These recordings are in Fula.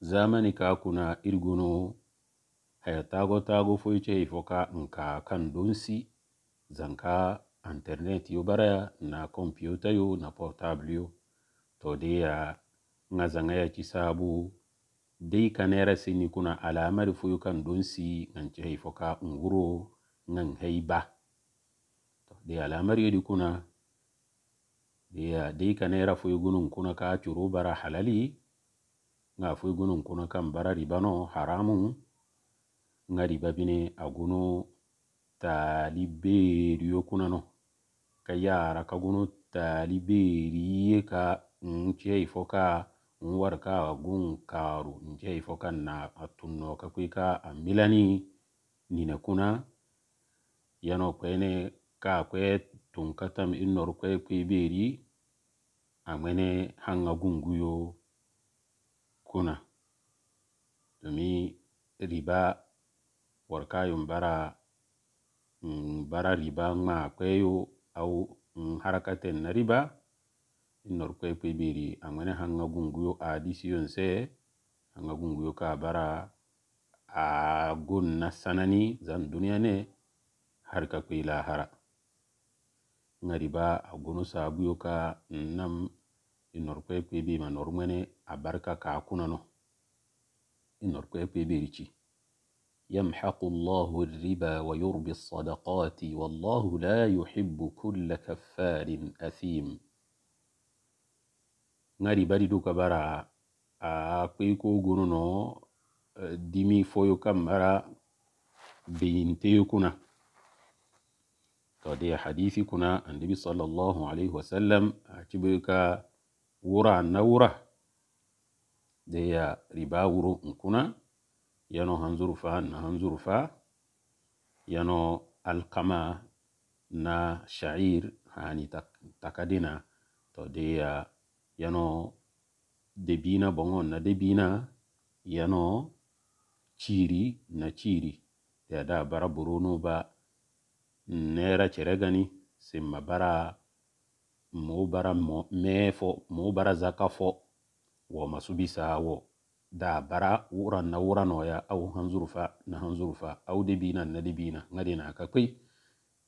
zamani ka kuna irguno haya tago tago foice ifoka nka kan donsi zanka internet yo baraya na computer yo na portable yo to de ya nga zanga ya kisabu dai kanera sini kuna alamar fuyu kan donsi ngan ce ifoka nguro nan haiba to de alamar yodi kuna de ya dai kanera fuyu gunun kuna ka curo bara halali nga fo gunu kuna kan bara riba no haramu nga riba bine a gunu talibeeri yo kuna no ka yara ka gunu talibeeri ye ka nke yi fo ka nwar ka gun karu nke yi fo ka na a tunno ka kwe ka a milani ni na kuna yano kwe ne ka kwe tun katam inor kwe kwe beri a mene hanga gunguyo kuna domin riba worka yumbara mm, bara riba ngma kweyo au mm, harakate na riba inor kwe kwe biri angwene hanga gunguyo adisiyon se hanga gunguyo ka bara a gun na sanani zan duniya ne har ka kwe lahara nga riba a gunu sabuyo ka nam inor kwe kwe bi ma nor mwene abarka ka akuna no inor kwe kwe bi richi يمحق الله الربا ويربي الصدقات والله لا يحب كل كفار أثيم ngari bari duka bara a kwai ko gunu no dimi foyo kam bara binte kuna to dai hadisi kuna annabi sallallahu alaihi a cibika wura na wura ya riba wuro kuna yano hanzurfa na hanzurfa, yano alkama na sha'ir hani takadina to ya yano debina bongon na debina yano ciri na ciri da da bara borono ba nera ceregani simma bara mubara mefo mubara zakafo wo masubi sawo da bara wuran na wuranoya au hanzurfa na hanzurfa au dibina na dibina ngadi na kakwi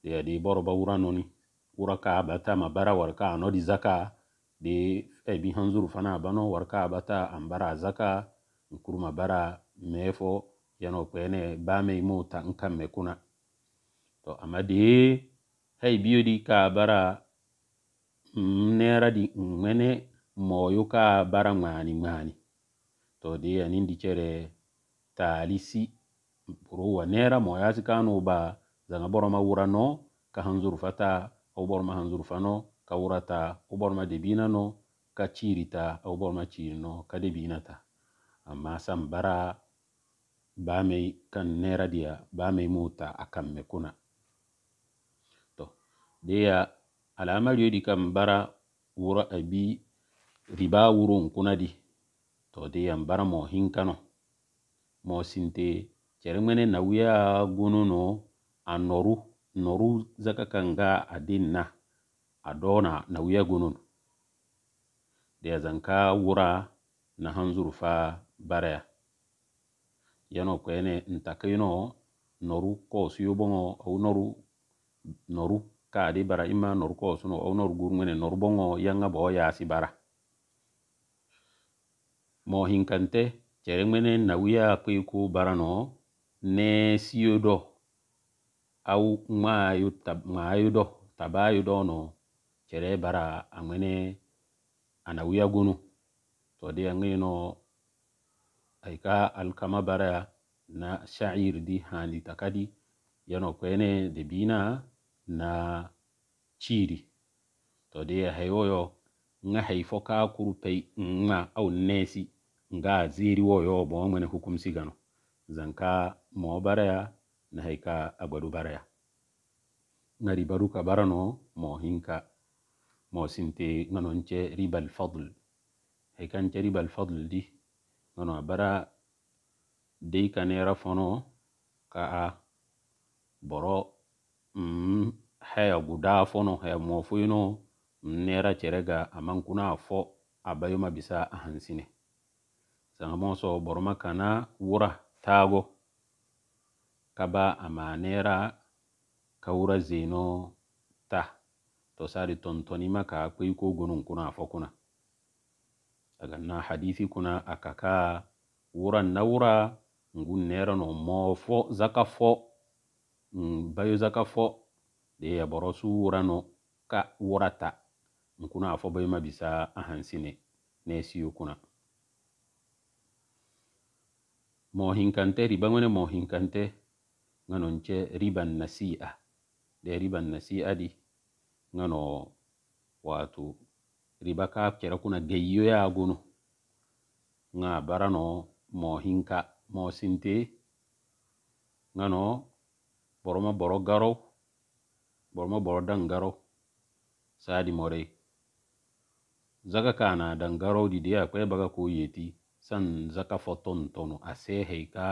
de adi boro ba wurano ni wuraka abata ma bara warka no di zaka de e bi hanzurfa na bano warka abata ambara zaka nkuruma bara mefo yano kwene ba me muta nkamme kuna to amadi hay biyo di ka bara nera di mene moyo ka bara ŋmaani ŋmaani to di ani di chere taalisi buru wa nera moyo asi kanu ba zanga boroma wura no ka hanzuru fata au boroma hanzuru fano ka wura ta au boroma debina no ka chiri ta au boroma chiri no ka debina ta amma sam bara ba mai kan nera dia ba mai mota akan me kuna to dia alamari yoɗi kam bara wuro abi riba wuron kunadi to di yan bara mo hinkano mo sinte cermene nawuya gununo a noru noru zaka kanga adin na adona nawuya gunun de zanka wura na hanzuru fa baraya yano kwene ntakino noru ko suyobongo au noru noru kaadi bara imma norko suno o nor nor bongo yanga bo yaasi bara mo hinkante cerengmene nawiya bara barano ne siyo do au yuta ma yudo taba do no cere bara ana wiya gunu To todi aŋino aika alkama bara na sha'ir di handi takadi yano kwene debina na chiri tode ya hayoyo nga haifo ka kurupei nga au nesi nga ziri woyo bo mwene hukumsigano zanka mo baraya na haika agwaru baraya na ribaruka barano mo hinka mo sinte ngano nche ribal fadl haika nche ribal fadl di ngano bara dei nera fono ka a boro m mm, haya guda fono haya mofoyino m nera cerega aman kuna fo abayoma bisa ahansine sangamo so boroma kana wura tago kaba ama nera ka wura zeno ta to sari tontonima ka kwei ko gonun kuna fo kuna daga na hadithi kuna akaka wura na wura ngun nera no mofo zaka fo Mm, bayozaka fɔ deyɛbɔrɔ su wuranɔ ka wurata nkunu afɔ bayima bisa ahansine nɛsiyo kuna mɔhinkantɛ ribaŋwene mɔhinkantɛ ŋano nkyɛ riban nasi'a de riban nasi'a di ŋano wato riba ka kyɛrɛ kuna geyiyo ya gunu ŋa baranɔ mɔhinka mɔsinte ŋano ɓoroma ɓoro garo ɓoroma ɓoro dan garo sadi morei zaka ka na dan garo di dia kwe baga ko yeti san zaka foton tono a se hei ka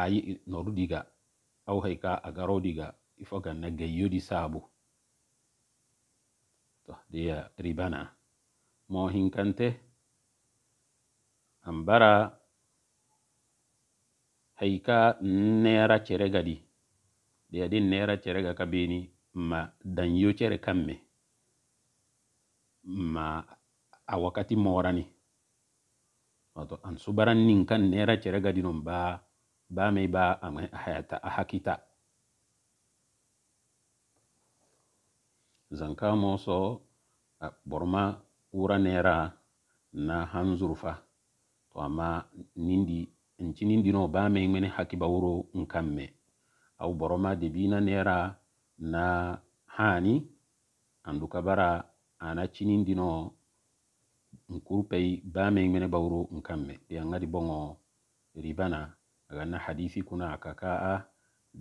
a yi noru diga au hei ka a garo diga ifo ga na ga yodi sabu to dia ribana mo hinkante ambara hay ka nera cere gadi de adi nera cere ga ka beni ma dan yo cere kamme ma a wakati morani wato an subaran nin kan nera cere gadi non ba ba mai ba a hayata a hakita zanka mo so a borma wura nera na hanzurfa to amma nindi in cinindino bamen mene hakiba wuro nkamme aw boroma debina nera na hani anduka bara ana cinindino nkurupei bamen mene ba wuro nkamme de angadi bongo ribana aganna hadisi kuna aka kaa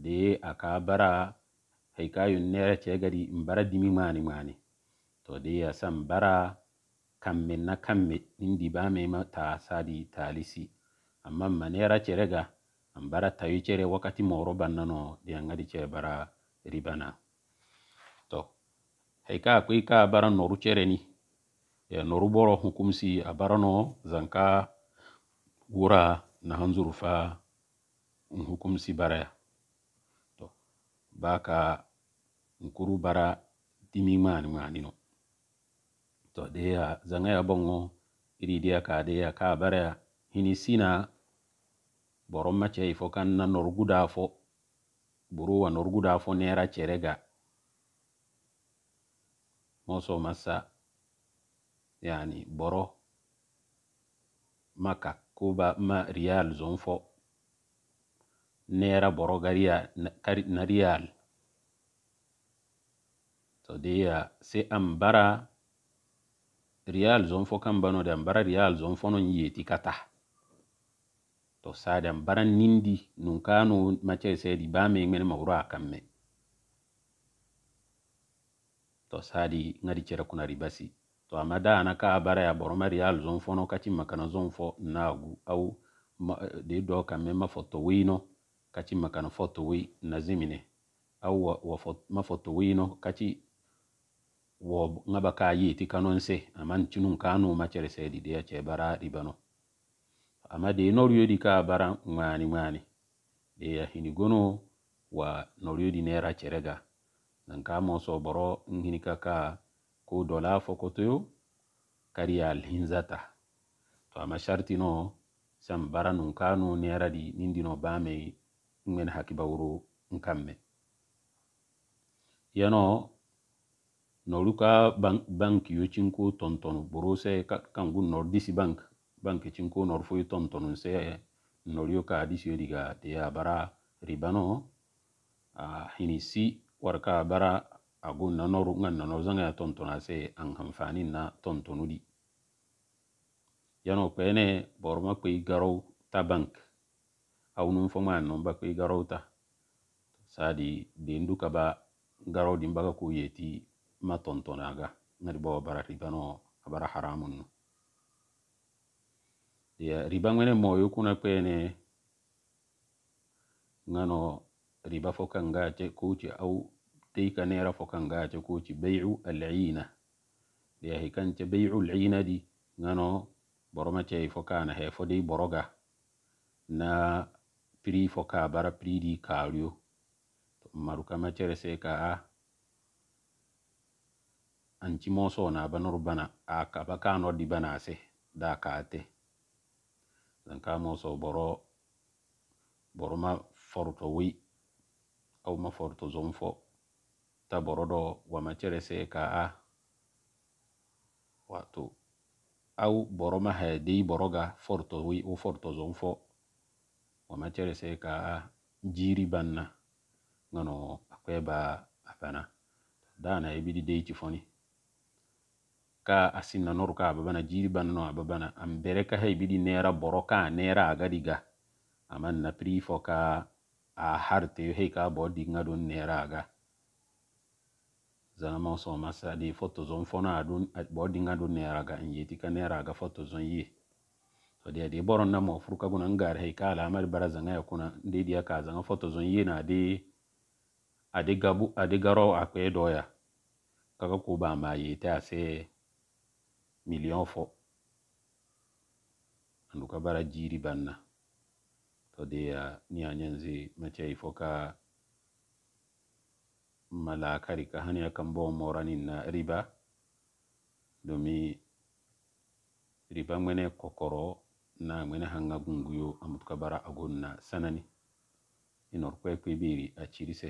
de aka bara haikayun nera cegadi mbara dimi mani mani to de yasa mbara kamme na kamme nindi bamema ta sadi talisi ta amma chere ga ambara tayu chere wakati moro bannano diangadi chere bara ribana to haika kuika bara noru chere ni ya noru boro hukumsi abarano zanka wura na hanzuru fa hukumsi bara to baka nkuru bara dimi mani mani no to deya zanga ya bongo iri dia ka deya ka bara ya. hini sina boron mace ifo kan na norguda fo buruwa norguda fo nera cerega moso masa yani boro maka kuba ma riyal zon fo nera boro gariya na riyal to deya se an bara riyal zon fo kan bano de an bara riyal zon fo non yeti kata to sada baran nindi nunkano kano sedi ba me men mawra kamme to sadi ngari chera kuna ribasi to amada anaka abara ya boro mari al zon fo no kati makana zon fo nagu au ma, eh, de do kamme ma foto wino kati makana foto wi nazimine au wa, wa fot, ma foto wino kati wo ngaba ka yiti kanonse aman cinun kanu macere sedi de ya ce bara ribano amma de nor yodi ka bara ŋmaani ŋmaani de yahini gono wa nor yodi nera cerega nan ka moso boro n hinika ka ko dola fokotoyo kari ya linzata to amma sharti no sam bara nun kanu nera di nindino bame ŋmen hakibawuru n kamme yeno noru ka bank yocinko tontonu borose kangu nor disi bank banque cinko nor foyi tontonun se noryo ka disiyo diga teya bara ribano a hini si war ka bara ago nanoru ŋan nano zaŋa tontona se an hanfanin na tontonu di yano kpene boroma kpei garow ta bank aw nun fo ma nomba kpei garow ta sadi dendu kaba garow dimbaga ko yeti ma tontona ga ŋadi bo bara ribano abara haramun nu riba ŋwene moyu kune kwene ŋano riba fokangache kuchi au teika nera fokangache kuchi beiu alina yahikanche beiu lina di ŋano boromachei fokana hefodi boroga na pri foka bara pri di kalyo marukamachere seka a anchimoso na banorbana akabakano di banase dakate da zankamo so boro boro ma forto wi aw ma forto zon fo ta boro ɗo wamacere se ka a watu, au boro ma hayadi boro ga forto wi o forto zon fo wamacere se ka a jiri banna ngano akwai ba a dana ibidi dei ci foni ka a sinnanoru ka a babana jiri banano a babana an bere ka hay bidi nera boro ka a nera a gadi ga aman na pri fo ka a harte hay ka bo dinga don nera a ga zanama so masa di foto zon fona a don bo dinga don nera a ga in yeti ka nera a ga foto zon ye to dia di boron na mo furuka guna ngar hay ka la mar bara zanga yakuna de dia ka zanga foto zon ye na de a de gabu a de garo a kwe doya kaka kuba ma yeti a se million fo andu ka bara jiri banna to deya uh, ni a ñanzi macei fo ka malakari ka hani a moranin na riba domi riba ŋwene kokoro na ŋwene hanga gunguyo amutu ka bara agonna sanani inor kwekwe biri a cirise